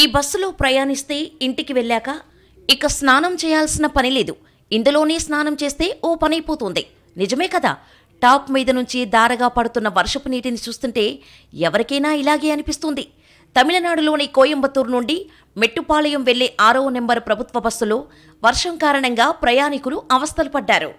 ఈ బస్సులో ప్రయాణిస్తే ఇంటికి వెళ్ళాక ఇక స్నానం చేయాల్సిన పని లేదు ఇందులోనే స్నానం చేస్తే ఓ పని అయిపోతుంది నిజమే కదా టాప్ మీద నుంచి దారగా పడుతున్న వర్షపు నీటిని చూస్తుంటే ఎవరికైనా ఇలాగే అనిపిస్తుంది తమిళనాడులోని కోయంబత్తూరు నుండి మెట్టుపాలయం వెళ్లే ఆరో నెంబర్ ప్రభుత్వ బస్సులో వర్షం కారణంగా ప్రయాణికులు అవస్థలు పడ్డారు